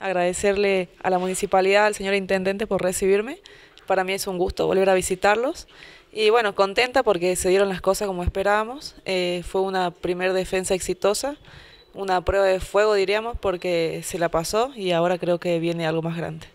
agradecerle a la municipalidad, al señor intendente por recibirme. Para mí es un gusto volver a visitarlos. Y bueno, contenta porque se dieron las cosas como esperábamos. Eh, fue una primera defensa exitosa, una prueba de fuego diríamos porque se la pasó y ahora creo que viene algo más grande.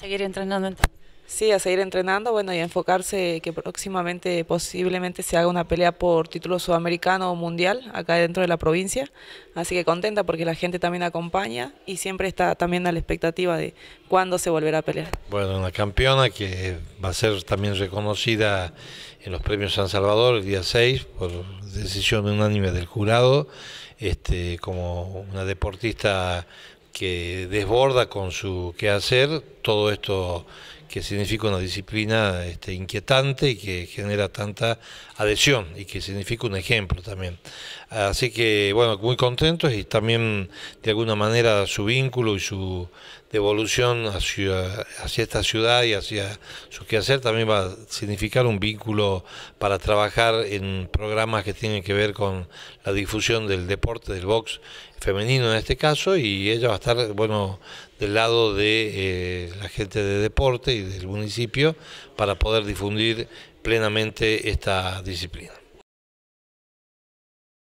seguir entrenando entonces. Sí, a seguir entrenando, bueno, y a enfocarse que próximamente posiblemente se haga una pelea por título sudamericano o mundial acá dentro de la provincia. Así que contenta porque la gente también acompaña y siempre está también a la expectativa de cuándo se volverá a pelear. Bueno, una campeona que va a ser también reconocida en los premios San Salvador el día 6 por decisión unánime del jurado, este, como una deportista que desborda con su quehacer, todo esto que significa una disciplina este, inquietante y que genera tanta adhesión y que significa un ejemplo también. Así que, bueno, muy contentos y también de alguna manera su vínculo y su devolución hacia, hacia esta ciudad y hacia su quehacer también va a significar un vínculo para trabajar en programas que tienen que ver con la difusión del deporte, del box femenino en este caso, y ella va a estar, bueno, del lado de eh, la gente de deporte y del municipio para poder difundir plenamente esta disciplina.